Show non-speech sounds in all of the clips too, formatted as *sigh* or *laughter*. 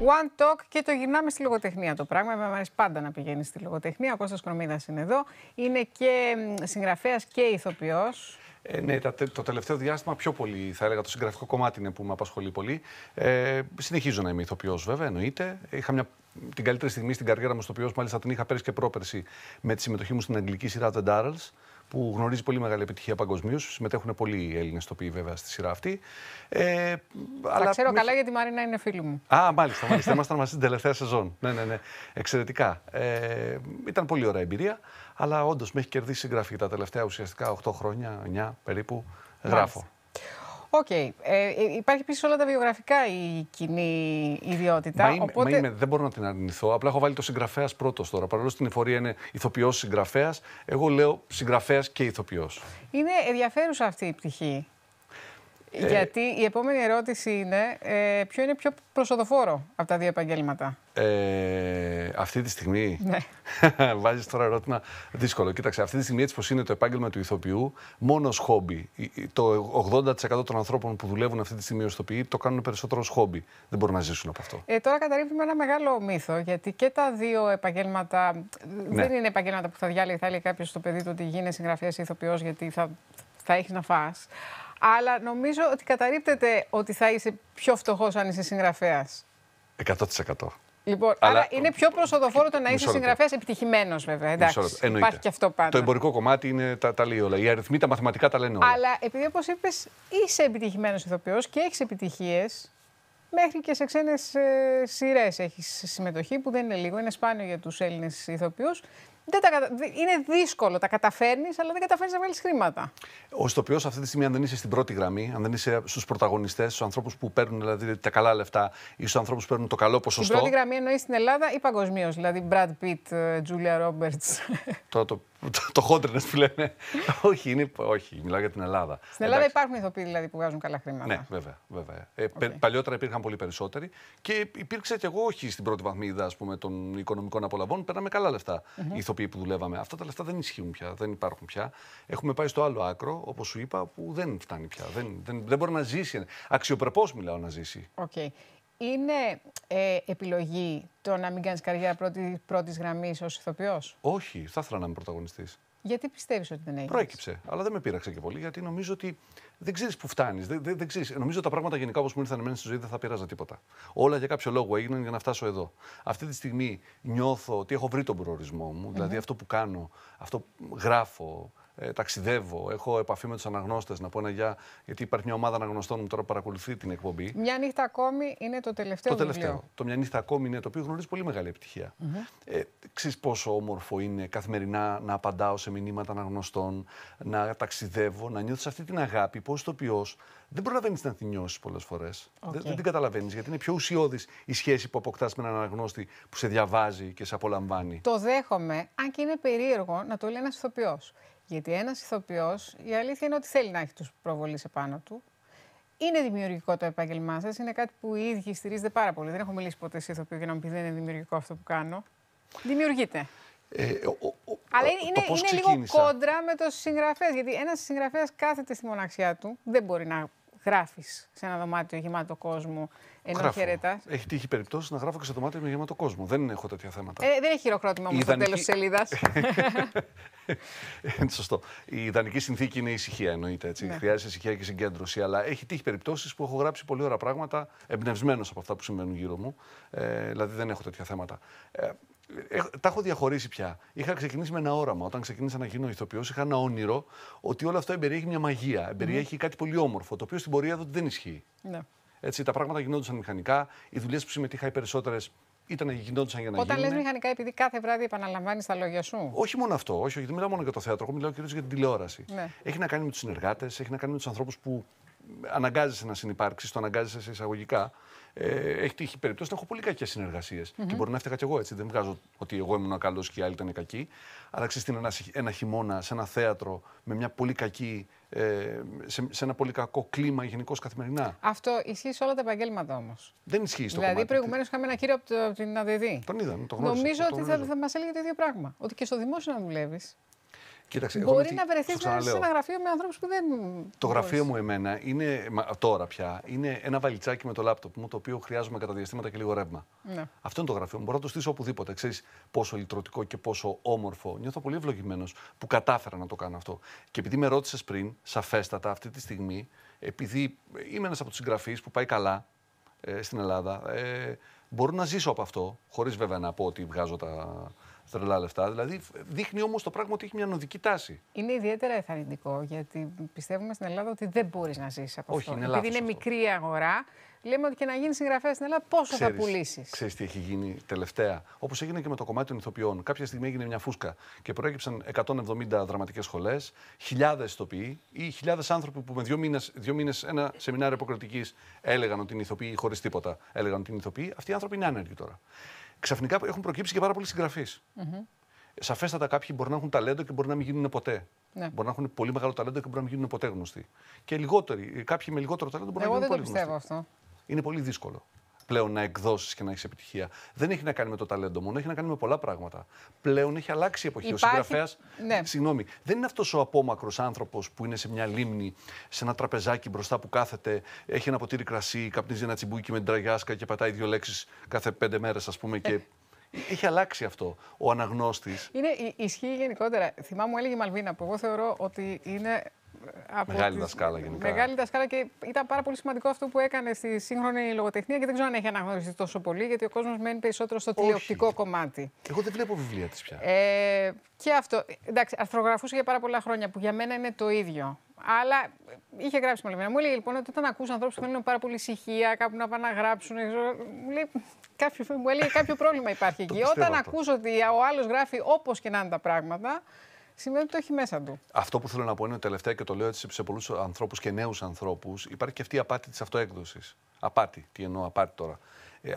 One Talk και το γυρνάμε στη λογοτεχνία το πράγμα. Με αρέσει πάντα να πηγαίνει στη λογοτεχνία. Ο Κώστας Κρομίδας είναι εδώ. Είναι και συγγραφέας και ηθοποιός. Ε, ναι, το τελευταίο διάστημα πιο πολύ, θα έλεγα, το συγγραφικό κομμάτι είναι που με απασχολεί πολύ. Ε, συνεχίζω να είμαι ηθοποιός, βέβαια, εννοείται. Είχα μια, την καλύτερη στιγμή στην καριέρα μου στο οποίο, μάλιστα την είχα πέρυσι και πρόπερση με τη συμμετοχή μου στην αγγλική σειρά The Darrells που γνωρίζει πολύ μεγάλη επιτυχία παγκοσμίως. Συμμετέχουν πολλοί Έλληνες τοποί βέβαια στη σειρά αυτή. Ε, Τα αλλά ξέρω καλά γιατί η Μαρίνα είναι φίλη μου. Α, μάλιστα, μάλιστα. Ήμασταν μαζί την τελευταία σεζόν. Ναι, ναι, ναι. Εξαιρετικά. Ε, ήταν πολύ ωραία εμπειρία. Αλλά όντως με έχει κερδίσει συγγραφή τα τελευταία ουσιαστικά 8 χρόνια, 9 περίπου. Γράφω. Οκ. Okay. Ε, ε, υπάρχει πίσω όλα τα βιογραφικά η κοινή ιδιότητα. Μα είμαι, οπότε... δεν μπορώ να την αρνηθώ. Απλά έχω βάλει το συγγραφέας πρώτος τώρα. Παρόλο στην εφορία είναι ηθοποιός συγγραφέας, εγώ λέω συγγραφέας και ηθοποιός. Είναι ενδιαφέρουσα αυτή η πτυχή. Ε, γιατί η επόμενη ερώτηση είναι ε, ποιο είναι πιο προσοδοφόρο από τα δύο επαγγέλματα. Ε, αυτή τη στιγμή. Ναι. *laughs* Βάζεις τώρα ερώτημα δύσκολο. Κοίταξε, αυτή τη στιγμή, έτσι πως είναι το επάγγελμα του ηθοποιού, μόνος χόμπι. Το 80% των ανθρώπων που δουλεύουν αυτή τη στιγμή ως ηθοποιοί το κάνουν περισσότερο ως χόμπι. Δεν μπορούν να ζήσουν από αυτό. Ε, τώρα καταρρύπτουμε ένα μεγάλο μύθο, γιατί και τα δύο επαγγέλματα ναι. δεν είναι επαγγέλματα που θα διάλεγε, θα έλεγε κάποιος στο παιδί του ότι γίνει συγγραφέας ή ηθοποιός, γιατί θα, θα έχεις να φας. Αλλά νομίζω ότι καταρρύπτεται ότι θα είσαι πιο φτωχός αν είσαι συγγραφέας. 100%. Λοιπόν, αλλά άρα είναι πιο προσοδοφόρο το να είσαι συγγραφέας επιτυχημένος, βέβαια. Εντάξει, υπάρχει και αυτό πάντα. Το εμπορικό κομμάτι είναι, τα, τα λέει όλα. Οι αριθμοί, τα μαθηματικά τα λένε όλα. Αλλά επειδή, όπως είπες, είσαι επιτυχημένος ηθοποιός και έχεις επιτυχίες. Μέχρι και σε ξένες ε, σειρές έχεις συμμετοχή, που δεν είναι λίγο, είναι σπάνιο για τους Έλληνες ηθοποιούς δεν τα κατα... είναι δύσκολο. Τα καταφέρνεις, αλλά δεν καταφέρνεις να βάλει χρήματα. Ο ηθοποιό αυτή τη στιγμή, αν δεν είσαι στην πρώτη γραμμή, αν δεν είσαι στους πρωταγωνιστές, στους ανθρώπους που παίρνουν δηλαδή, τα καλά λεφτά ή στους ανθρώπους που παίρνουν το καλό ποσοστό. Στην πρώτη γραμμή εννοείς στην Ελλάδα ή παγκοσμίως. Δηλαδή, Brad Pitt, ε, Julia Roberts. *laughs* το, το, το, το χόντρινες που λένε. όχι, είναι, όχι, μιλάω για την Ελλάδα. Στην Ελλάδα υπάρχουν ηθοποιοί δηλαδή, που βγάζουν καλά χρήματα. Ναι, βέβαια. βέβαια. Ε, okay. Παλιότερα υπήρχαν πολύ περισσότεροι και υπήρξε κι εγώ όχι στην πρώτη βαθμίδα των οικονομικων απολαμβων απολαβών. Παίρναμε καλά λεφτά. Mm-hmm που δουλεύαμε. Αυτά τα λεφτά δεν ισχύουν πια, δεν υπάρχουν πια. Έχουμε πάει στο άλλο άκρο, όπως σου είπα, που δεν φτάνει πια. Δεν, δεν, δεν μπορεί να ζήσει. Αξιοπρεπώς μιλάω να ζήσει. Okay. Είναι ε, επιλογή το να μην κάνεις καριέρα πρώτη, πρώτης γραμμής ως Όχι, θα ήθελα να είμαι πρωταγωνιστής. Γιατί πιστεύεις ότι δεν έγινε. Προέκυψε. Αλλά δεν με πείραξε και πολύ, γιατί νομίζω ότι δεν ξέρεις που φτάνεις. Δεν, δεν, δεν ξέρεις. Νομίζω τα πράγματα γενικά όπως μου ήρθαν εμένα στη ζωή δεν θα πειράζαν τίποτα. Όλα για κάποιο λόγο έγιναν για να φτάσω εδώ. Αυτή τη στιγμή νιώθω ότι έχω βρει τον προορισμό μου. Δηλαδή αυτό που κάνω, αυτό που γράφω, ε, ταξιδεύω, έχω επαφή με τους αναγνώστες. Να πω ένα για. Γιατί υπάρχει μια ομάδα αναγνωστών που τώρα παρακολουθεί την εκπομπή. Μια νύχτα ακόμη είναι το τελευταίο. Το τελευταίο. Βιβλίο. Το μια νύχτα ακόμη είναι το οποίο γνωρίζει πολύ μεγάλη επιτυχία. Mm-hmm. Ε, Ξέρεις πόσο όμορφο είναι καθημερινά να απαντάω σε μηνύματα αναγνωστών, να ταξιδεύω, να νιώθεις αυτή την αγάπη πώ ω οποίο δεν προλαβαίνεις να την νιώσεις πολλές φορές. Okay. Δεν, δεν την καταλαβαίνεις γιατί είναι πιο ουσιώδης η σχέση που αποκτάς με έναν αναγνώστη που σε διαβάζει και σε απολαμβάνει. Το δέχομαι, αν και είναι περίεργο να το λέει ένας ηθοποιός. Γιατί ένας ηθοποιός, η αλήθεια είναι ότι θέλει να έχει τους προβολείς επάνω του. Είναι δημιουργικό το επάγγελμά σας. Είναι κάτι που οι ίδιοι στηρίζετε πάρα πολύ. Δεν έχω μιλήσει ποτέ σε ηθοποιό για να μου πει δεν είναι δημιουργικό αυτό που κάνω. Δημιουργείται. Ε, Αλλά είναι, είναι λίγο κόντρα με το συγγραφέας. Γιατί ένας συγγραφέας κάθεται στη μοναξιά του, δεν μπορεί να γράφεις σε ένα δωμάτιο γεμάτο κόσμο ενώ χαιρετά. Έχει τύχει περιπτώσει να γράφω και σε δωμάτιο με γεμάτο κόσμο. Δεν έχω τέτοια θέματα. Ε, δεν έχει χειροκρότημα όμως ιδανική... στο τέλος της σελίδας. Ε, ναι, σωστό. Η ιδανική συνθήκη είναι η ησυχία, εννοείται. Έτσι. Ναι. Χρειάζεται ησυχία και συγκέντρωση. Αλλά έχει τύχει περιπτώσεις που έχω γράψει πολύ ωραία πράγματα εμπνευσμένος από αυτά που συμβαίνουν γύρω μου. Ε, δηλαδή δεν έχω τέτοια θέματα. Ε, τα έχω διαχωρίσει πια. Είχα ξεκινήσει με ένα όραμα. Όταν ξεκίνησα να γίνω ηθοποιός, είχα ένα όνειρο ότι όλο αυτό εμπεριέχει μια μαγεία. Εμπεριέχει κάτι πολύ όμορφο, το οποίο στην πορεία εδώ δεν ισχύει. Ναι. Έτσι, τα πράγματα γινόντουσαν μηχανικά. Οι δουλειές που συμμετείχα οι περισσότερες ήταν γινόντουσαν για να Όταν λες μηχανικά, επειδή κάθε βράδυ επαναλαμβάνεις τα λόγια σου. Όχι μόνο αυτό. Όχι, όχι, δεν μιλάω μόνο για το θέατρο. Εγώ μιλάω κυρίως για την τηλεόραση. Ναι. Έχει να κάνει με τους συνεργάτες, έχει να κάνει με τους ανθρώπους που αναγκάζεσαι να συνεπάρξεις, το αναγκάζεσαι σε εισαγωγικά. Ε, έχει τύχει περιπτώσεις να έχω πολύ κακές mm-hmm. Και μπορεί να έφταγα κι εγώ έτσι. Δεν βγάζω ότι εγώ ήμουν καλός και οι άλλοι ήταν κακοί. Αλλά ξέρεις, ένα, ένα χειμώνα σε ένα θέατρο με μια πολύ κακή. Ε, σε, σε ένα πολύ κακό κλίμα γενικώς καθημερινά. Αυτό ισχύει σε όλα τα επαγγέλματα όμως. Δεν ισχύει στο Δηλαδή, προηγουμένως είχαμε ένα κύριο από, την ΑΔΔ. Τον είδα, τον γνώρισα. Νομίζω ότι θα, θα μας έλεγε το ίδιο πράγμα. Ότι και στο δημόσιο να δουλεύεις Κοίταξε, μπορεί να βρεθείς σε ένα γραφείο με ανθρώπους που δεν. Το γραφείο μου εμένα είναι, τώρα πια, είναι ένα βαλιτσάκι με το λάπτοπ μου, το οποίο χρειάζομαι κατά διαστήματα και λίγο ρεύμα. Ναι. Αυτό είναι το γραφείο μου. Μπορώ να το στήσω οπουδήποτε. Ξέρεις πόσο λυτρωτικό και πόσο όμορφο. Νιώθω πολύ ευλογημένος που κατάφερα να το κάνω αυτό. Και επειδή με ρώτησες πριν, σαφέστατα αυτή τη στιγμή, επειδή είμαι ένας από τους συγγραφείς που πάει καλά ε, στην Ελλάδα, ε, μπορώ να ζήσω από αυτό, χωρίς βέβαια να πω ότι βγάζω τα, τρελά λεφτά. Δηλαδή, δείχνει όμως το πράγμα ότι έχει μια νοδική τάση. Είναι ιδιαίτερα εθαρρυντικό, γιατί πιστεύουμε στην Ελλάδα ότι δεν μπορείς να ζήσει από Όχι, αυτό. Είναι Επειδή είναι μικρή αγορά, λέμε ότι και να γίνεις συγγραφέας στην Ελλάδα, πόσο ξέρεις, θα πουλήσεις. Ξέρεις τι έχει γίνει τελευταία. Όπως έγινε και με το κομμάτι των ηθοποιών. Κάποια στιγμή έγινε μια φούσκα και προέκυψαν 170 δραματικές σχολές, χιλιάδες ηθοποιοί ή χιλιάδες άνθρωποι που με δύο μήνες ένα σεμινάριο υποκριτικής έλεγαν ότι είναι ηθοποιοί χωρίς τίποτα. Έλεγαν ότι είναι ηθοποιοί. Αυτοί οι άνθρωποι είναι άνεργοι τώρα ξαφνικά έχουν προκύψει και πάρα πολλοί συγγραφείς. Mm-hmm. Σαφέστατα κάποιοι μπορεί να έχουν ταλέντο και μπορεί να μην γίνουν ποτέ. Ναι. Μπορεί να έχουν πολύ μεγάλο ταλέντο και μπορεί να μην γίνουν ποτέ γνωστοί. Και λιγότεροι, κάποιοι με λιγότερο ταλέντο μπορεί να γίνουν πολύ γνωστοί. Εγώ δεν το πιστεύω αυτό. Είναι πολύ δύσκολο πλέον να εκδώσεις και να έχεις επιτυχία. Δεν έχει να κάνει με το ταλέντο μόνο, έχει να κάνει με πολλά πράγματα. Πλέον έχει αλλάξει η εποχή. Υπάρχει... Ο συγγραφέας. Ναι. Συγγνώμη, δεν είναι αυτός ο απόμακρος άνθρωπος που είναι σε μια λίμνη, σε ένα τραπεζάκι μπροστά που κάθεται, έχει ένα ποτήρι κρασί, καπνίζει ένα τσιμπούκι με την τραγιάσκα και πατάει δύο λέξεις κάθε πέντε μέρες, ας πούμε, και *laughs* έχει αλλάξει αυτό ο αναγνώστης. Είναι ε, ισχύει γενικότερα. Θυμάμαι, μου έλεγε η Μαλβίνα, που εγώ θεωρώ ότι είναι από Μεγάλη τις... δασκάλα γενικά. Μεγάλη δασκάλα και ήταν πάρα πολύ σημαντικό αυτό που έκανε στη σύγχρονη λογοτεχνία και δεν ξέρω αν έχει αναγνωριστεί τόσο πολύ, γιατί ο κόσμος μένει περισσότερο στο τηλεοπτικό κομμάτι. Εγώ δεν βλέπω βιβλία της πια. Ε, και αυτό. Εντάξει, αρθρογραφούσε για πάρα πολλά χρόνια που για μένα είναι το ίδιο. Αλλά είχε γράψει με Μου έλεγε λοιπόν ότι όταν ακούσαν ανθρώπους που θέλουν πάρα πολύ ησυχία, κάπου να πάνε να γράψουν. Μου, λέει, κάποιο, έλεγε κάποιο πρόβλημα υπάρχει εκεί. όταν ακούσω ότι ο άλλος γράφει όπως και να είναι τα πράγματα, σημαίνει ότι το έχει μέσα του. Αυτό που θέλω να πω είναι ότι τελευταία και το λέω έτσι σε πολλούς ανθρώπους και νέους ανθρώπους, υπάρχει και αυτή η απάτη της αυτοέκδοσης. Απάτη, τι εννοώ, απάτη τώρα. Ε, ε,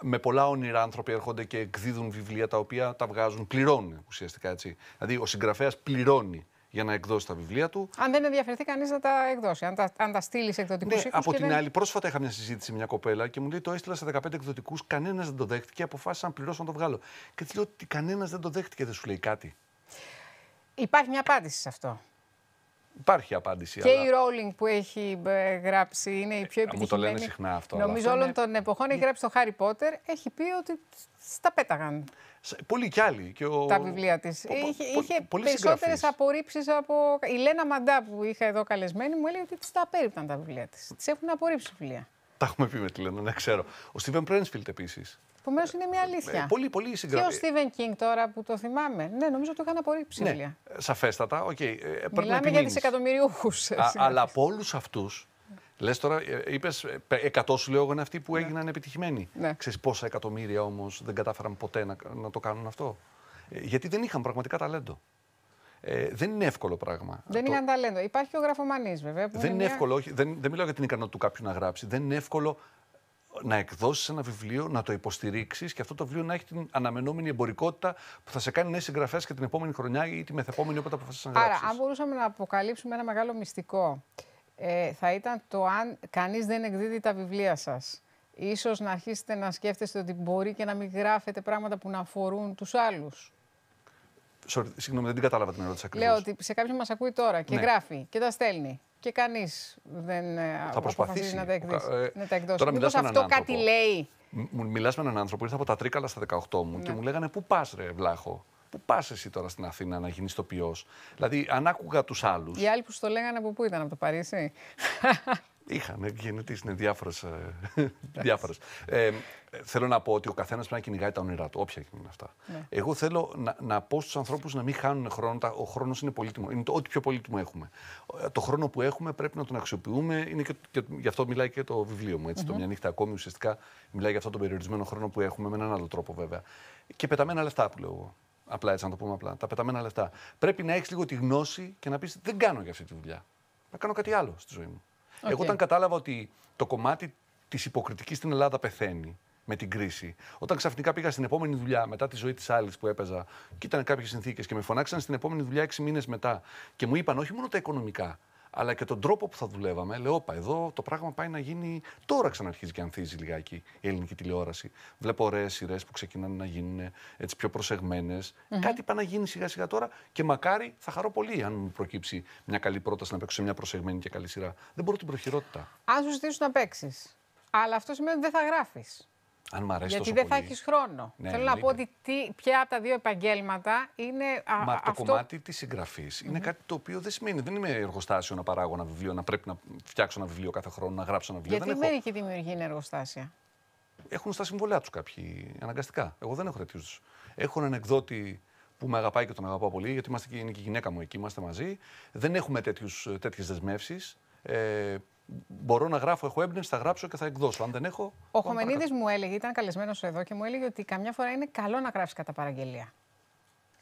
με πολλά όνειρα άνθρωποι έρχονται και εκδίδουν βιβλία τα οποία τα βγάζουν, πληρώνουν ουσιαστικά έτσι. Δηλαδή ο συγγραφέας πληρώνει για να εκδώσει τα βιβλία του. Αν δεν ενδιαφερθεί κανείς να τα εκδώσει, αν τα, τα στείλεις σε εκδοτικούς ναι, Από την δεν... άλλη, πρόσφατα είχα μια συζήτηση με μια κοπέλα και μου λέει: Το έστειλα σε 15 εκδοτικούς, κανένας δεν το δέχτηκε. Αποφάσισα να πληρώσω να το βγάλω. Και της λέω ότι κανένας δεν το δέχτηκε, δεν σου λέει κάτι. Υπάρχει μια απάντηση σε αυτό. Υπάρχει απάντηση. Και αλλά... η Rowling που έχει ε, γράψει είναι η πιο επιτυχημένη. Μου το λένε συχνά αυτό. Νομίζω αυτό όλων των εποχών έχει ναι. γράψει το Χάρι Πότερ. Έχει πει ότι στα πέταγαν. Πολλοί κι άλλοι. Και ο... Τα βιβλία της. Είχε, είχε περισσότερε απορρίψεις από. Η Λένα Μαντά που είχα εδώ καλεσμένη μου έλεγε ότι τα απέρριπταν τα βιβλία της. Της έχουν απορρίψει βιβλία. Τα έχουμε πει με τη Λένα, να ξέρω. Ο Στίβεν Πρένσφιλτ επίσης. Επομένως είναι μια αλήθεια. Ε, πολύ, πολύ συγκρατή. Και ο Στίβεν Κίνγκ τώρα που το θυμάμαι. Ναι, νομίζω το είχαν απορρίψει. Ναι, σαφέστατα. Okay, ε, πρέπει Μιλάμε για δισεκατομμυριούχους. Ε, αλλά από όλους αυτούς Λες τώρα, είπε 100 σου λέω εγώ είναι αυτοί που ναι. έγιναν επιτυχημένοι. Ναι. Ξέρεις πόσα εκατομμύρια όμως δεν κατάφεραν ποτέ να, να το κάνουν αυτό. γιατί δεν είχαν πραγματικά ταλέντο. Ε, δεν είναι εύκολο πράγμα. Δεν το... είχαν ταλέντο. Υπάρχει ο γραφομανής βέβαια. Που δεν είναι, είναι εύκολο. Όχι, δεν, δεν μιλάω για την ικανότητα του κάποιου να γράψει. Δεν είναι εύκολο να εκδώσεις ένα βιβλίο, να το υποστηρίξεις και αυτό το βιβλίο να έχει την αναμενόμενη εμπορικότητα που θα σε κάνει νέοι συγγραφέας και την επόμενη χρονιά ή τη μεθεπόμενη όποτε αποφασίσει να γράψει. Άρα, αν μπορούσαμε να αποκαλύψουμε ένα μεγάλο μυστικό, ε, θα ήταν το αν κανείς δεν εκδίδει τα βιβλία σας. Ίσως να αρχίσετε να σκέφτεστε ότι μπορεί και να μην γράφετε πράγματα που να αφορούν τους άλλους. Συγγνώμη, δεν την κατάλαβα την ερώτηση ακριβώ. Λέω ότι σε κάποιον μας ακούει τώρα και ναι. γράφει και τα στέλνει. Και κανείς δεν ε, θα προσπαθήσει να τα εκδώσει. Ε, να Τώρα αυτό κάτι λέει. Μου μιλάς με έναν άνθρωπο, που ήρθε από τα Τρίκαλα στα 18 μου ναι. και μου λέγανε Πού πας, ρε Βλάχο. Πού πας εσύ τώρα στην Αθήνα να γίνεις το ποιό. Δηλαδή, αν άκουγα τους άλλους. Οι άλλοι που το λέγανε από πού ήταν, από το Παρίσι. Είχαν, Είναι διάφορες, ε, *laughs* διάφορες. Ε, θέλω να πω ότι ο καθένας πρέπει να κυνηγάει τα όνειρά του, όποια και είναι αυτά. Ναι. Εγώ θέλω να, να πω στους ανθρώπους να μην χάνουν χρόνο. Ο χρόνος είναι πολύτιμο, είναι το ό,τι πιο πολύτιμο έχουμε. Ε, το χρόνο που έχουμε πρέπει να τον αξιοποιούμε, είναι και, και γι' αυτό μιλάει και το βιβλίο μου, ετσι το «Μια νύχτα ακόμη» ουσιαστικά μιλάει για αυτό τον περιορισμένο χρόνο που έχουμε, με έναν άλλο τρόπο βέβαια. Και πεταμένα λεφτά που λέω εγώ. Απλά έτσι να το πούμε απλά. Τα πεταμένα λεφτά. Πρέπει να έχεις λίγο τη γνώση και να πεις: Δεν κάνω για αυτή τη δουλειά. Να κάνω κάτι άλλο στη ζωή μου. Εγώ όταν κατάλαβα ότι το κομμάτι της υποκριτικής στην Ελλάδα πεθαίνει με την κρίση. Όταν ξαφνικά πήγα στην επόμενη δουλειά μετά τη ζωή της άλλη που έπαιζα και ήταν κάποιες συνθήκες και με φωνάξαν στην επόμενη δουλειά 6 μήνες μετά και μου είπαν όχι μόνο τα οικονομικά, αλλά και τον τρόπο που θα δουλεύαμε. Λέω, όπα, εδώ το πράγμα πάει να γίνει. Τώρα ξαναρχίζει και ανθίζει λιγάκι η ελληνική τηλεόραση. Βλέπω ωραίες σειρές που ξεκινάνε να γίνουν έτσι πιο προσεγμενε Κάτι πάει να γίνει σιγά-σιγά τώρα και μακάρι θα χαρώ πολύ αν μου προκύψει μια καλή πρόταση να παίξω σε μια προσεγμένη και καλή σειρά. Δεν μπορώ την προχειρότητα. Αν σου ζητήσουν να παίξεις. Αλλά αυτό σημαίνει ότι δεν θα γράφεις. Αν μ αρέσει Γιατί δεν θα έχεις χρόνο. Ναι, Θέλω να πω ότι τι, ποια από τα δύο επαγγέλματα είναι α, Μα, αυτό... Το κομμάτι της συγγραφής είναι κάτι το οποίο δεν σημαίνει. Δεν είμαι εργοστάσιο να παράγω ένα βιβλίο, να πρέπει να φτιάξω ένα βιβλίο κάθε χρόνο, να γράψω ένα βιβλίο. Γιατί δεν μερικοί έχω... δημιουργοί είναι εργοστάσια. Έχουν στα συμβολιά τους κάποιοι αναγκαστικά. Εγώ δεν έχω τέτοιους. Έχω έναν εκδότη που με αγαπάει και τον αγαπάω πολύ, γιατί είμαστε είναι και η γυναίκα μου εκεί, είμαστε μαζί. Δεν έχουμε τέτοιες δεσμεύσεις. Ε, μπορώ να γράφω, έχω έμπνευση, θα γράψω και θα εκδώσω. Αν δεν έχω. Ο Χωμενίδη μου έλεγε, ήταν καλεσμένος εδώ και μου έλεγε ότι καμιά φορά είναι καλό να γράφει κατά παραγγελία.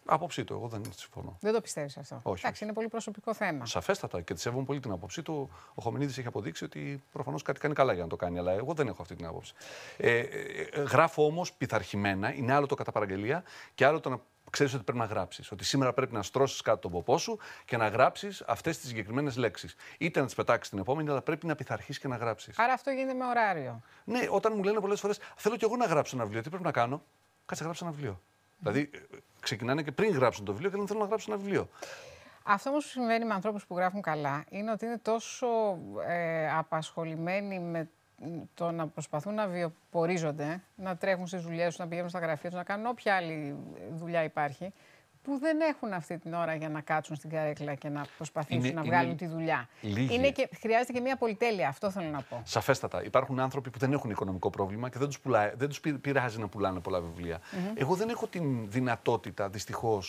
Απόψη του, εγώ δεν συμφωνώ. Δεν το πιστεύεις αυτό. Όχι. Εντάξει, είναι πολύ προσωπικό θέμα. Σαφέστατα και τη σέβομαι πολύ την άποψή του. Ο Χωμενίδης έχει αποδείξει ότι προφανώς κάτι κάνει καλά για να το κάνει, αλλά εγώ δεν έχω αυτή την άποψη. Ε, ε, ε γράφω όμως πειθαρχημένα, είναι άλλο το κατά παραγγελία και άλλο το να ξέρεις ότι πρέπει να γράψεις. Ότι σήμερα πρέπει να στρώσεις κάτω τον ποπό σου και να γράψεις αυτές τις συγκεκριμένες λέξεις. Είτε να τις πετάξεις την επόμενη, αλλά πρέπει να πειθαρχείς και να γράψεις. Άρα αυτό γίνεται με ωράριο. Ναι, όταν μου λένε πολλές φορές, θέλω κι εγώ να γράψω ένα βιβλίο, τι πρέπει να κάνω. Κάτσε να γράψω ένα βιβλίο. Δηλαδή, ξεκινάνε και πριν γράψουν το βιβλίο και λένε θέλω να γράψω ένα βιβλίο. Αυτό όμως που συμβαίνει με ανθρώπους που γράφουν καλά είναι ότι είναι τόσο ε, απασχολημένοι με το να προσπαθούν να βιοπορίζονται, να τρέχουν στις δουλειές τους, να πηγαίνουν στα γραφεία τους, να κάνουν όποια άλλη δουλειά υπάρχει, που δεν έχουν αυτή την ώρα για να κάτσουν στην καρέκλα και να προσπαθήσουν να βγάλουν τη δουλειά. Είναι και, χρειάζεται και μια πολυτέλεια, αυτό θέλω να πω. Σαφέστατα. Υπάρχουν άνθρωποι που δεν έχουν οικονομικό πρόβλημα και δεν τους πειράζει να πουλάνε πολλά βιβλία. Εγώ δεν έχω την δυνατότητα, δυστυχώς,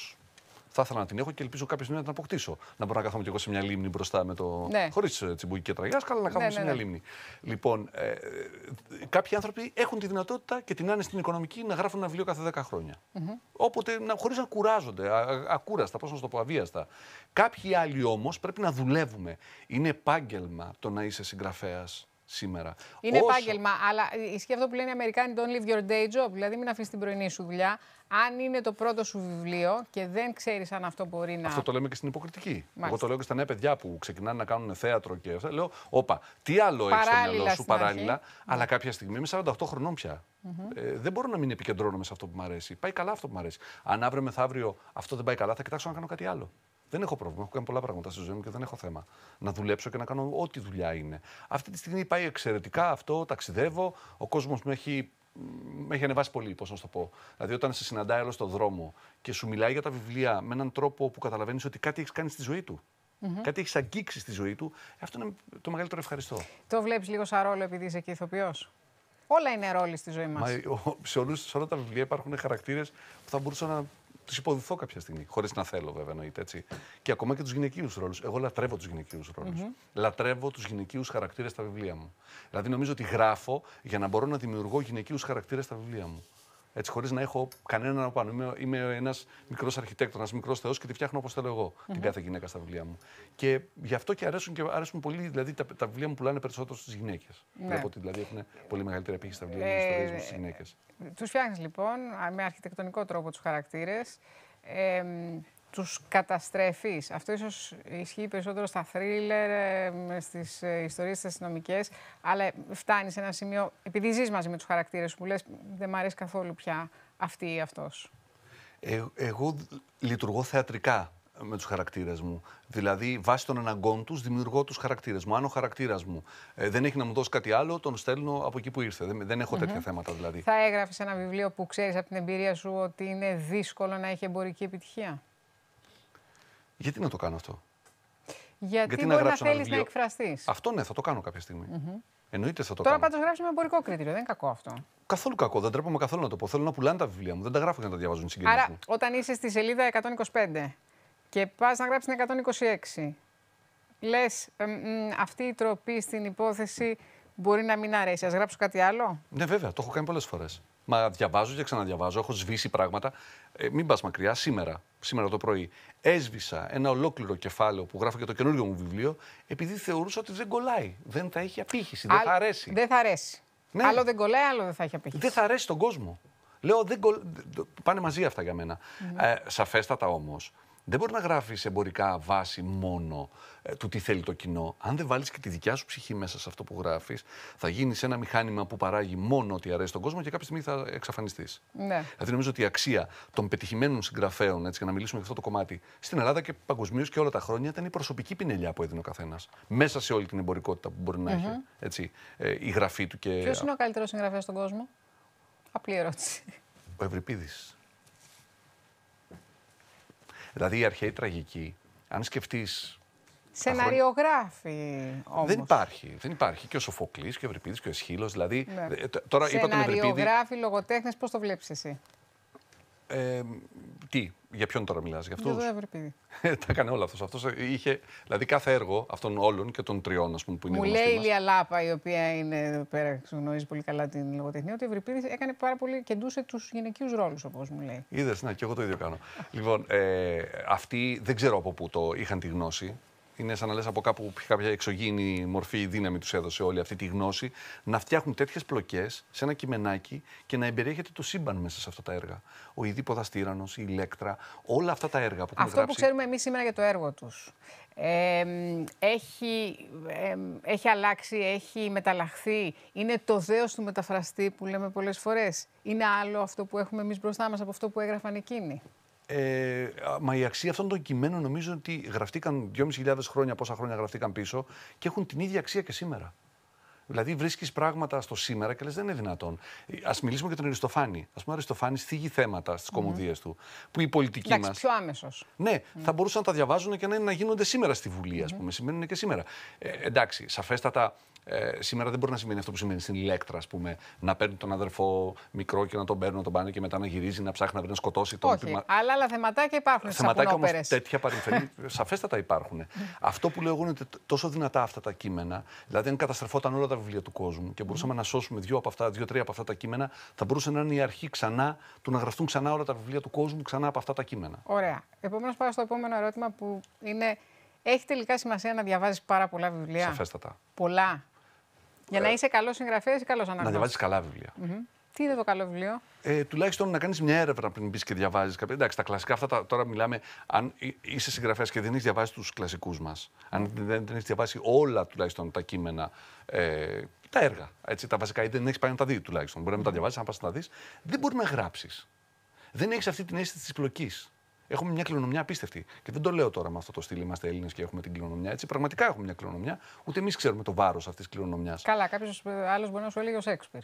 θα ήθελα να την έχω και ελπίζω κάποια στιγμή να την αποκτήσω. Να μπορώ να κάθομαι και εγώ σε μια λίμνη μπροστά με το. Ναι. Χωρίς ε, τσιμπουκί και τραγιάς, αλλά να ναι, κάθομαι ναι, σε μια ναι. λίμνη. Λοιπόν, ε, κάποιοι άνθρωποι έχουν τη δυνατότητα και την άνεση την οικονομική να γράφουν ένα βιβλίο κάθε 10 χρονια mm -hmm. Όποτε, χωρίς να κουράζονται, α, ακούραστα, πώς να το πω, αβίαστα. Κάποιοι άλλοι όμως πρέπει να δουλεύουμε. Είναι επάγγελμα το να είσαι συγγραφέας σήμερα. Είναι Όσο... επάγγελμα, αλλά ε, ισχύει αυτό που λένε οι Αμερικάνοι: Don't leave your day job. Δηλαδή, μην αφήσεις την πρωινή σου δουλειά. Αν είναι το πρώτο σου βιβλίο και δεν ξέρεις αν αυτό μπορεί να. Αυτό το λέμε και στην υποκριτική. Μάλιστα. Εγώ το λέω και στα νέα παιδιά που ξεκινάνε να κάνουν θέατρο και αυτά. Λέω, όπα, τι άλλο έχεις στο μυαλό σου παράλληλα. Ναι. Αλλά κάποια στιγμή, είμαι 48 χρονών πια. Ε, δεν μπορώ να μην επικεντρώνομαι σε αυτό που μου αρέσει. Πάει καλά αυτό που μου αρέσει. Αν αύριο μεθαύριο αυτό δεν πάει καλά, θα κοιτάξω να κάνω κάτι άλλο. Δεν έχω πρόβλημα. Έχω κάνει πολλά πράγματα στη ζωή μου και δεν έχω θέμα. Να δουλέψω και να κάνω ό,τι δουλειά είναι. Αυτή τη στιγμή πάει εξαιρετικά αυτό. Ταξιδεύω. Ο κόσμος μου έχει έχει ανεβάσει πολύ, πώς να σου το πω. Δηλαδή, όταν σε συναντάει άλλο στον δρόμο και σου μιλάει για τα βιβλία με έναν τρόπο που καταλαβαίνεις ότι κάτι έχεις κάνει στη ζωή του. Κάτι έχεις αγγίξει στη ζωή του. Αυτό είναι το μεγαλύτερο ευχαριστώ. Το βλέπεις λίγο σαν ρόλο επειδή είσαι και ηθοποιός. Όλα είναι ρόλοι στη ζωή μας. μα. Σε, όλους, σε όλα τα βιβλία υπάρχουν χαρακτήρες που θα μπορούσαν να τους υποδηθώ κάποια στιγμή. Χωρίς να θέλω, βέβαια, εννοείται έτσι. Και ακόμα και τους γυναικείους ρόλους. Εγώ λατρεύω τους γυναικείους ρόλους. Λατρεύω τους γυναικείους χαρακτήρες στα βιβλία μου. Δηλαδή, νομίζω ότι γράφω για να μπορώ να δημιουργώ γυναικείους χαρακτήρες στα βιβλία μου έτσι, χωρίς να έχω κανέναν από πάνω. Είμαι, είμαι ένας μικρός αρχιτέκτονας, μικρός θεός και τη φτιάχνω όπως θέλω την κάθε γυναίκα στα βιβλία μου. Και γι' αυτό και αρέσουν, και αρέσουν πολύ, δηλαδή τα, τα βιβλία μου πουλάνε περισσότερο στις γυναίκες. Ναι. Βλέπω ότι δηλαδή έχουν πολύ μεγαλύτερη επίχυση στα βιβλία ε, μου στις γυναίκες. Τους φτιάχνεις λοιπόν με αρχιτεκτονικό τρόπο τους χαρακτήρες. Ε, τους καταστρέφεις. Αυτό ίσως ισχύει περισσότερο στα θρίλερ, ε, στις ε, ιστορίες τη αστυνομικές, αλλά φτάνει σε ένα σημείο, επειδή ζεις μαζί με τους χαρακτήρες που λες, δεν μ' αρέσει καθόλου πια αυτή ή αυτός. Ε, εγώ λειτουργώ θεατρικά με τους χαρακτήρες μου. Δηλαδή, βάσει των αναγκών τους δημιουργώ τους χαρακτήρες μου. Αν ο χαρακτήρας μου ε, δεν έχει να μου δώσει κάτι άλλο, τον στέλνω από εκεί που ήρθε. Δεν, δεν έχω τέτοια θέματα δηλαδή. Θα έγραφες ένα βιβλίο που ξέρεις από την εμπειρία σου ότι είναι δύσκολο να έχει εμπορική επιτυχία. Γιατί να το κάνω αυτό. Γιατί, Γιατί μπορεί να, να θέλεις να εκφραστείς. Αυτό ναι, θα το κάνω κάποια στιγμή. Mm-hmm. Εννοείται θα το Τώρα, κάνω. Τώρα πάντω γράφει με εμπορικό κριτήριο, δεν είναι κακό αυτό. Καθόλου κακό, δεν τρέπομαι καθόλου να το πω. Θέλω να πουλάνε τα βιβλία μου, δεν τα γράφω για να τα διαβάζουν οι Άρα, μου. όταν είσαι στη σελίδα 125 και πας να γράψεις την 126, λες «Ε, αυτή η τροπή στην υπόθεση μπορεί να μην αρέσει. Ας γράψω κάτι άλλο. Ναι, βέβαια, το έχω κάνει πολλές φορές. Μα διαβάζω και ξαναδιαβάζω. Έχω σβήσει πράγματα. Ε, μην πας μακριά. Σήμερα, σήμερα το πρωί, έσβησα ένα ολόκληρο κεφάλαιο που γράφω για το καινούριο μου βιβλίο, επειδή θεωρούσα ότι δεν κολλάει. Δεν θα έχει απήχηση. Δεν θα αρέσει. Δεν θα αρέσει. Ναι. Άλλο δεν κολλάει, άλλο δεν θα έχει απήχηση. Δεν θα αρέσει τον κόσμο. Λέω, δεν κολλάει, πάνε μαζί αυτά για μενα mm ε, σαφέστατα όμως, δεν μπορεί να γράφεις εμπορικά βάση μόνο ε, του τι θέλει το κοινό. Αν δεν βάλεις και τη δικιά σου ψυχή μέσα σε αυτό που γράφεις, θα γίνεις ένα μηχάνημα που παράγει μόνο ότι αρέσει τον κόσμο και κάποια στιγμή θα εξαφανιστείς. Ναι. Δηλαδή, νομίζω ότι η αξία των πετυχημένων συγγραφέων, έτσι, για να μιλήσουμε για αυτό το κομμάτι, στην Ελλάδα και παγκοσμίως και όλα τα χρόνια ήταν η προσωπική πινελιά που έδινε ο καθένας. Μέσα σε όλη την εμπορικότητα που μπορεί να έχει έτσι, ε, η γραφή του. Και... Ποιος είναι ο καλύτερος συγγραφέας στον κόσμο, Απλή ερώτηση. Ο Ευρυπίδης. Δηλαδή η αρχαία τραγική, αν σκεφτείς. Σεναριογράφη όμω. Δεν υπάρχει. Δεν υπάρχει. Και ο Σοφοκλής και ο Ευρυπίδη και ο Εσχήλο. Δηλαδή. Ναι. Ε, τώρα είπα τον Σεναριογράφη, λογοτέχνες, πώς το βλέπεις εσύ τι, για ποιον τώρα μιλάς, για αυτούς. Για το ε, Τα έκανε όλα αυτός. αυτός είχε, δηλαδή κάθε έργο αυτών όλων και των τριών, ας πούμε, που είναι Μου λέει η Λία Λάπα, η οποία είναι εδώ πέρα, γνωρίζει πολύ καλά την λογοτεχνία, ότι ο Ευρυπίδη έκανε πάρα πολύ, κεντούσε τους γυναικείους ρόλους, όπως μου λέει. Είδες, ναι, και εγώ το ίδιο κάνω. λοιπόν, ε, αυτοί δεν ξέρω από πού το είχαν τη γνώση, είναι σαν να λες από κάπου κάποια εξωγήινη μορφή ή δύναμη τους έδωσε όλη αυτή τη γνώση, να φτιάχνουν τέτοιες πλοκές σε ένα κειμενάκι και να εμπεριέχεται το σύμπαν μέσα σε αυτά τα έργα. Ο Ιδίποδας Τύρανος, η Ηλέκτρα, όλα αυτά τα έργα που έχουν Αυτό που ξέρουμε εμείς σήμερα για το έργο τους. Ε, έχει, έχει αλλάξει, έχει μεταλλαχθεί. Είναι το δέος του μεταφραστή που λέμε πολλές φορές. Είναι άλλο αυτό που έχουμε εμείς μπροστά μας από αυτό που έγραφαν εκείνοι. Ε, μα η αξία αυτών των κειμένων νομίζω ότι γραφτήκαν 2.500 χρόνια, πόσα χρόνια γραφτήκαν πίσω και έχουν την ίδια αξία και σήμερα. Δηλαδή, βρίσκεις πράγματα στο σήμερα και λες: Δεν είναι δυνατόν. Ας μιλήσουμε για τον Αριστοφάνη. Ας πούμε, ο Αριστοφάνης θίγει θέματα στις mm. του που η πολιτική μας. πιο άμεσος. Ναι, θα μπορούσαν να τα διαβάζουν και να, να γίνονται σήμερα στη Βουλή, ας πούμε. Σημαίνουν και σήμερα. Ε, εντάξει, σαφέστατα ε, σήμερα δεν μπορεί να σημαίνει αυτό που σημαίνει στην ηλέκτρα, ας πούμε. Να παίρνει τον αδερφό μικρό και να τον παίρνει, να τον πάνε και μετά να γυρίζει, να ψάχνει να βρει να σκοτώσει τον Όχι, πιμα... Αλλά άλλα θεματάκια υπάρχουν. Θεματάκια όμως τέτοια παρεμφερή *laughs* σαφέστατα υπάρχουν. αυτό που λέω εγώ είναι τόσο δυνατά αυτά τα κείμενα. Δηλαδή, αν καταστρεφόταν όλα τα βιβλία του κόσμου και μπορούσαμε να σώσουμε δύο από αυτά, δύο-τρία από αυτά τα κείμενα, θα μπορούσε να είναι η αρχή ξανά του να γραφτούν ξανά όλα τα βιβλία του κόσμου ξανά από αυτά τα κείμενα. Ωραία. Επομένως, πάω στο επόμενο ερώτημα που είναι. Έχει τελικά σημασία να διαβάζεις πάρα πολλά βιβλία. Σαφέστατα. Πολλά. Για να ε, είσαι καλός συγγραφέας ή καλός αναγνώστη. Να διαβάζεις καλά Τι είναι το καλό βιβλίο. Ε, τουλάχιστον να κάνεις μια έρευνα πριν μπεις και διαβάζεις κάποια. Εντάξει, τα κλασικά αυτά τώρα μιλάμε. Αν είσαι συγγραφέας και δεν έχεις διαβάσει τους κλασικούς μας, αν δεν, δεν έχεις διαβάσει όλα τουλάχιστον τα κείμενα, ε, τα έργα, έτσι, τα βασικά, ή δεν έχεις πάει να τα δει τουλάχιστον. Μπορεί να τα διαβάσεις, αν πας να τα δεις, δεν μπορεί να γράψεις. Δεν έχεις αυτή την αίσθηση της πλοκής. Έχουμε μια κληρονομιά απίστευτη. Και δεν το λέω τώρα με αυτό το στυλ. Είμαστε Έλληνες και έχουμε την κληρονομιά. Έτσι, πραγματικά έχουμε μια κληρονομιά. Ούτε εμείς ξέρουμε το βάρος αυτής της κληρονομιάς. Καλά, κάποιος ε, άλλος μπορεί να σου έλεγε ο Σέξπιρ.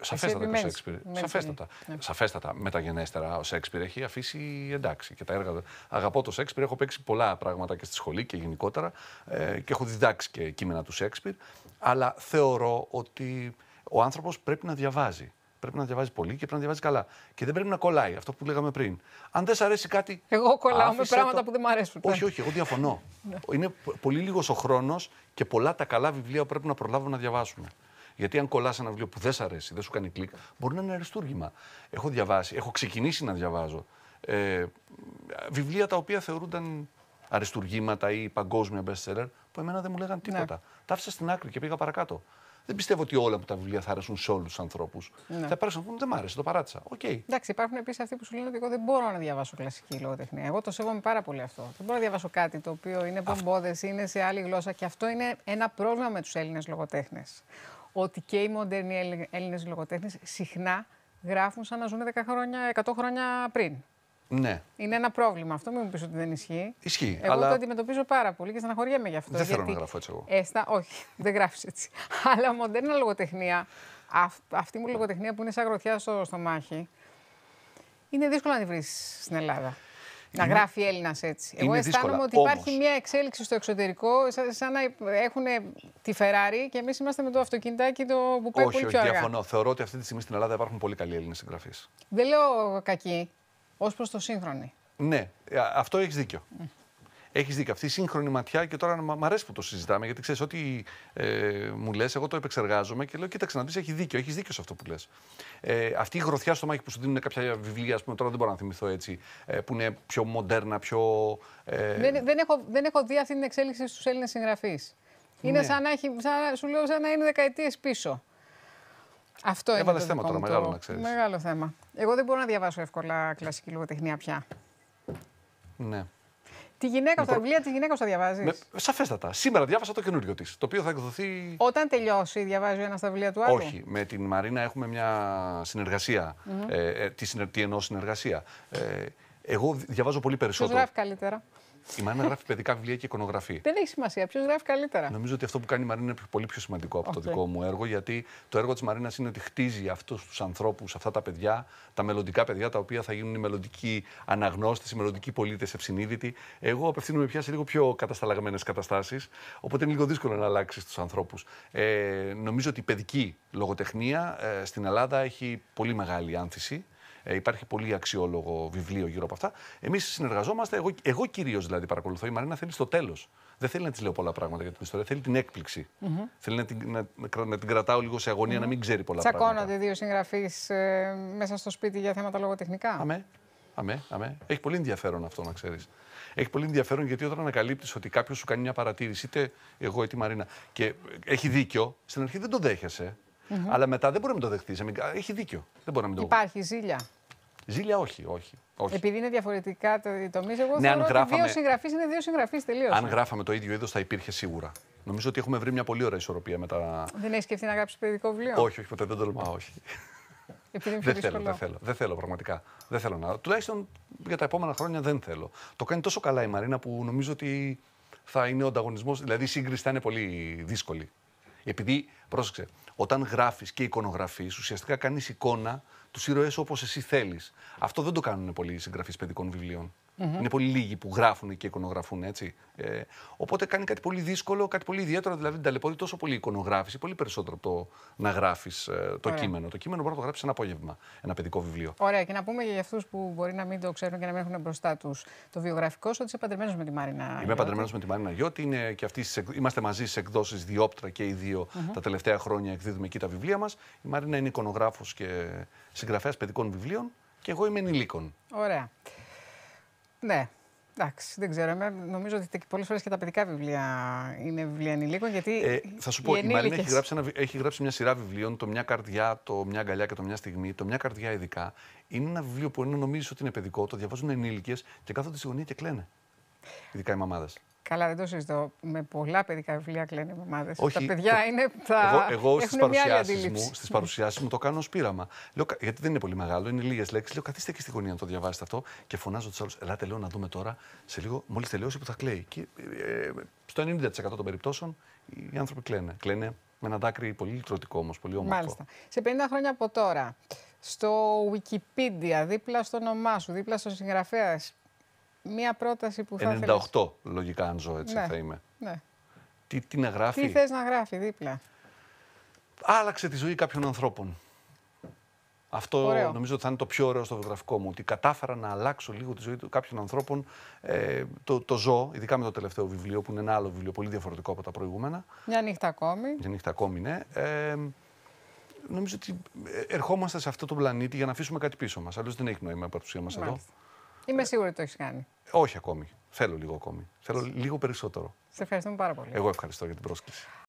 Σαφέστατα και ο Σέξπιρ. Σαφέστατα. Ναι. Σαφέστατα. Μεταγενέστερα ο Σέξπιρ έχει αφήσει εντάξει και τα έργα. Αγαπώ το Σέξπιρ. Έχω παίξει πολλά πράγματα και στη σχολή και γενικότερα. Ε, και έχω διδάξει και κείμενα του Σέξπιρ. Αλλά θεωρώ ότι ο άνθρωπος πρέπει να διαβάζει. Πρέπει να διαβάζει πολύ και πρέπει να διαβάζει καλά. Και δεν πρέπει να κολλάει αυτό που λέγαμε πριν. Αν δεν σ' αρέσει κάτι. Εγώ κολλάω με πράγματα που δεν μου αρέσουν. Όχι, όχι, εγώ διαφωνώ. Ναι. Είναι πολύ λίγος ο χρόνος και πολλά τα καλά βιβλία που πρέπει να προλάβουμε να διαβάσουμε. Γιατί αν κολλάς ένα βιβλίο που δεν σ' αρέσει, δεν σου κάνει κλικ, μπορεί να είναι αριστούργημα. Έχω διαβάσει, έχω ξεκινήσει να διαβάζω ε, βιβλία τα οποία θεωρούνταν αριστούργήματα ή παγκόσμια seller, που εμένα δεν μου λέγαν ναι. τίποτα. Ναι. Τα άφησα στην άκρη και πήγα παρακάτω δεν πιστεύω ότι όλα μου τα βιβλία θα αρέσουν σε όλους τους ανθρώπους. Ναι. Θα πάρουν να πούνε δεν μ' άρεσε, το παράτησα. Okay. Εντάξει, υπάρχουν επίσης αυτοί που σου λένε ότι εγώ δεν μπορώ να διαβάσω κλασική λογοτεχνία. Εγώ το σέβομαι πάρα πολύ αυτό. Δεν μπορώ να διαβάσω κάτι το οποίο είναι μπομπόδες, είναι σε άλλη γλώσσα και αυτό είναι ένα πρόβλημα με τους Έλληνες λογοτέχνες. Ότι και οι μοντέρνοι Έλληνες λογοτέχνες συχνά γράφουν σαν να ζουν 10 χρόνια, 100 χρόνια πριν. Ναι. Είναι ένα πρόβλημα αυτό, μην μου πεις ότι δεν ισχύει. Ισχύει. Εγώ αλλά... το αντιμετωπίζω πάρα πολύ και στεναχωριέμαι γι' αυτό. Δεν γιατί... θέλω να γράφω έτσι εγώ. Έστα, όχι, *laughs* δεν γράφεις έτσι. αλλά μοντέρνα λογοτεχνία, αυτή μου λογοτεχνία που είναι σαν γροθιά στο στομάχι, είναι δύσκολο να τη βρεις στην Ελλάδα. Να γράφει Έλληνας έτσι. εγώ αισθάνομαι δύσκολα, ότι υπάρχει μια εξέλιξη στο εξωτερικό, σαν να έχουν τη Ferrari και εμείς είμαστε με το αυτοκινητάκι το που όχι, πολύ όχι, πιο αργά. Όχι, διαφωνώ. Θεωρώ ότι αυτή τη στιγμή στην Ελλάδα υπάρχουν πολύ καλοί Έλληνες συγγραφείς. Δεν λέω κακοί. Ως προς το σύγχρονο. Ναι, ε, αυτό έχεις δίκιο. Mm. Έχεις δίκιο. Αυτή η σύγχρονη ματιά και τώρα μου αρέσει που το συζητάμε, γιατί ξέρεις ότι ε, μου λες, εγώ το επεξεργάζομαι και λέω: Κοίταξε να δεις, έχει δίκιο. Έχεις δίκιο σε αυτό που λες. Ε, αυτή η γροθιά στο μάχη που σου δίνουν κάποια βιβλία, ας πούμε, τώρα δεν μπορώ να θυμηθώ έτσι, ε, που είναι πιο μοντέρνα, πιο. Ε... Δεν, έχω, δεν έχω δει αυτή την εξέλιξη στους Έλληνες συγγραφείς. Είναι ναι. σαν να έχει, σαν, σου λέω, σαν να είναι δεκαετίες πίσω. Αυτό είναι. Έβαλες θέμα τώρα, μεγάλο να ξέρεις. Μεγάλο θέμα. Εγώ δεν μπορώ να διαβάσω εύκολα κλασική λογοτεχνία πια. Ναι. Τη γυναίκα, τα λοιπόν, βιβλία τη γυναίκα θα διαβάζει. Σαφέστατα. Σήμερα διάβασα το καινούριο της, το οποίο θα εκδοθεί. Όταν τελειώσει, διαβάζει ένα στα βιβλία του άλλου. Όχι. Με την Μαρίνα έχουμε μια συνεργασία. Mm -hmm. ε, τη, τι εννοώ συνεργασία. Ε, εγώ διαβάζω πολύ περισσότερο. Του γράφει καλύτερα. Η Μαρίνα γράφει παιδικά βιβλία και εικονογραφή. Δεν έχει σημασία. Ποιος γράφει καλύτερα. Νομίζω ότι αυτό που κάνει η Μαρίνα είναι πολύ πιο σημαντικό από το δικό μου έργο, γιατί το έργο της Μαρίνας είναι ότι χτίζει αυτούς τους ανθρώπους, αυτά τα παιδιά, τα μελλοντικά παιδιά, τα οποία θα γίνουν οι μελλοντικοί αναγνώστες, οι μελλοντικοί πολίτες ευσυνείδητοι. Εγώ απευθύνομαι πια σε λίγο πιο κατασταλαγμένες καταστάσεις, οπότε είναι λίγο δύσκολο να αλλάξεις τους ανθρώπους. Ε, νομίζω ότι η παιδική λογοτεχνία ε, στην Ελλάδα έχει πολύ μεγάλη άνθηση. Ε, υπάρχει πολύ αξιόλογο βιβλίο γύρω από αυτά. Εμείς συνεργαζόμαστε, εγώ, εγώ κυρίως δηλαδή παρακολουθώ. Η Μαρίνα θέλει στο τέλος. Δεν θέλει να της λέω πολλά πράγματα για την ιστορία. Θέλει την εκπληξη Θέλει να την, να, την κρατάω λίγο σε αγωνια να μην ξέρει πολλά Τσακώνονται πράγματα. Τσακώνονται δύο συγγραφείς ε, μέσα στο σπίτι για θέματα λογοτεχνικά. Αμέ. Αμέ, αμέ. Έχει πολύ ενδιαφέρον αυτό να ξέρεις. Έχει πολύ ενδιαφέρον γιατί όταν ανακαλύπτεις ότι κάποιος σου κάνει μια παρατήρηση, είτε εγώ είτε η Μαρίνα, και έχει δίκιο, στην αρχή δεν το δέχεσαι. Mm -hmm. Αλλά μετά δεν μπορεί να το δεχτείς. Έχει δίκιο. Δεν μπορεί να το Υπάρχει ζήλια. Ζήλια όχι, όχι. όχι. Επειδή είναι διαφορετικά το τομείς, εγώ ναι, θεωρώ γράφαμε... ότι δύο συγγραφείς είναι δύο συγγραφείς τελείως. Αν γράφαμε το ίδιο είδος, θα υπήρχε σίγουρα. Νομίζω ότι έχουμε βρει μια πολύ ωραία ισορροπία με τα. Δεν έχεις σκεφτεί να γράψεις παιδικό βιβλίο. Όχι, όχι, ποτέ δεν τολμάω, όχι. *laughs* Επειδή δεν θέλω, δεν θέλω. Δεν θέλω πραγματικά. Δεν θέλω να. Τουλάχιστον για τα επόμενα χρόνια δεν θέλω. Το κάνει τόσο καλά η Μαρίνα που νομίζω ότι θα είναι ο ανταγωνισμός. Δηλαδή η σύγκριση θα είναι πολύ δύσκολη. Επειδή, πρόσεξε, όταν γράφεις και εικονογραφείς, ουσιαστικά κάνεις εικόνα τους ήρωε όπως εσύ θέλεις. Αυτό δεν το κάνουν πολλοί συγγραφείς παιδικών βιβλίων. Mm-hmm. Είναι πολύ λίγοι που γράφουν και εικονογραφούν έτσι. Ε, οπότε κάνει κάτι πολύ δύσκολο, κάτι πολύ ιδιαίτερο. Δηλαδή την ταλαιπωρεί τόσο πολύ η εικονογράφηση, πολύ περισσότερο από το να γράφεις ε, το Ωραία. κείμενο. Το κείμενο μπορεί να το γράψεις ένα απόγευμα, ένα παιδικό βιβλίο. Ωραία, και να πούμε για αυτούς που μπορεί να μην το ξέρουν και να μην έχουν μπροστά τους το βιογραφικό σου, ότι είσαι παντρεμένος με τη Μάρινα. Είμαι παντρεμένος με τη Μάρινα Γιώτη. Είναι και αυτή, είμαστε μαζί στις εκδόσεις Διόπτρα και οι δύο mm-hmm. τα τελευταία χρόνια εκδίδουμε εκεί τα βιβλία μας. Η Μάρινα είναι εικονογράφος και συγγραφέας παιδικών βιβλίων και εγώ είμαι ενηλίκων. Ωραία. Ναι. Εντάξει, δεν ξέρω. νομίζω ότι πολλές φορές και τα παιδικά βιβλία είναι βιβλία ενηλίκων. Γιατί ε, θα σου πω, η Μαρίνα έχει, γράψει έχει γράψει μια σειρά βιβλίων, το Μια Καρδιά, το Μια Αγκαλιά και το Μια Στιγμή. Το Μια Καρδιά ειδικά είναι ένα βιβλίο που ενώ νομίζεις ότι είναι παιδικό, το διαβάζουν ενήλικες και κάθονται στη γωνία και κλαίνε. Ειδικά οι μαμάδες. Καλά, δεν το συζητώ. Με πολλά παιδικά βιβλία κλαίνε μαμάδε. Τα παιδιά είναι τα. Εγώ, εγώ στι παρουσιάσεις μου, στις παρουσιάσεις μου το κάνω ως πείραμα. γιατί δεν είναι πολύ μεγάλο, είναι λίγες λέξεις. Λέω, καθίστε και στη γωνία να το διαβάσετε αυτό. Και φωνάζω τους άλλους, ελάτε, λέω να δούμε τώρα σε λίγο, μόλις τελειώσει που θα κλαίει. Και ε, στο 90% των περιπτώσεων οι άνθρωποι κλαίνε. Κλαίνε με ένα δάκρυ πολύ λυτρωτικό όμως, πολύ όμορφο. Μάλιστα. Σε 50 χρόνια από τώρα, στο Wikipedia, δίπλα στο όνομά σου, δίπλα στο συγγραφέα Μία πρόταση που θα 98, λογικά, αν ζω έτσι ναι, θα είμαι. Ναι. Τι, τι να γράφει. Τι θες να γράφει δίπλα. Άλλαξε τη ζωή κάποιων ανθρώπων. Αυτό νομίζω ότι θα είναι το πιο ωραίο στο βιογραφικό μου. Ότι κατάφερα να αλλάξω λίγο τη ζωή του κάποιων ανθρώπων. Ε, το, το ζω, ειδικά με το τελευταίο βιβλίο, που είναι ένα άλλο βιβλίο, πολύ διαφορετικό από τα προηγούμενα. Μια νύχτα ακόμη. Μια νύχτα ακόμη, ναι. Ε, νομίζω ότι ε, ερχόμαστε σε αυτό το πλανήτη για να αφήσουμε κάτι πίσω μας. Αλλιώς δεν έχει νόημα η παρουσία μας εδώ. Είμαι σίγουρη ότι το έχεις κάνει. Όχι ακόμη. Θέλω λίγο ακόμη. Θέλω λίγο περισσότερο. Σε ευχαριστούμε πάρα πολύ. Εγώ ευχαριστώ για την πρόσκληση.